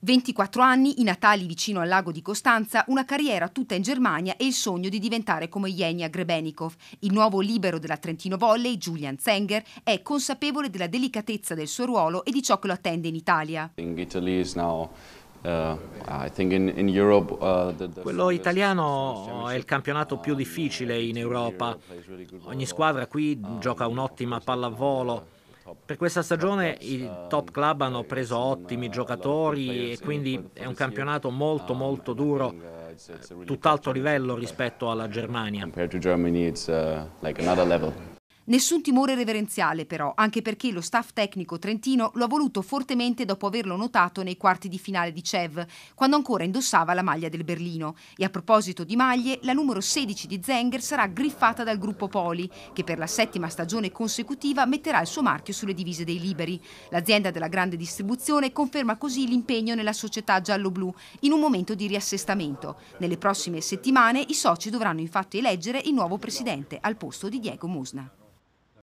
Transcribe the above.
24 anni, i Natali vicino al lago di Costanza, una carriera tutta in Germania e il sogno di diventare come Jenia Grebenikov. Il nuovo libero della Trentino Volley, Julian Zenger, è consapevole della delicatezza del suo ruolo e di ciò che lo attende in Italia. In Italy is now... Uh, uh, Quello italiano è il campionato più difficile in Europa. Ogni squadra qui uh, gioca un'ottima pallavolo. Per questa stagione i ehm, top club hanno eh, preso ottimi giocatori e quindi è un campionato molto ah, molto duro, eh, eh, tutt'altro livello cioè, rispetto alla Germania. Nessun timore reverenziale però, anche perché lo staff tecnico trentino lo ha voluto fortemente dopo averlo notato nei quarti di finale di CEV, quando ancora indossava la maglia del Berlino. E a proposito di maglie, la numero 16 di Zenger sarà griffata dal gruppo Poli, che per la settima stagione consecutiva metterà il suo marchio sulle divise dei liberi. L'azienda della grande distribuzione conferma così l'impegno nella società giallo-blu in un momento di riassestamento. Nelle prossime settimane i soci dovranno infatti eleggere il nuovo presidente al posto di Diego Musna.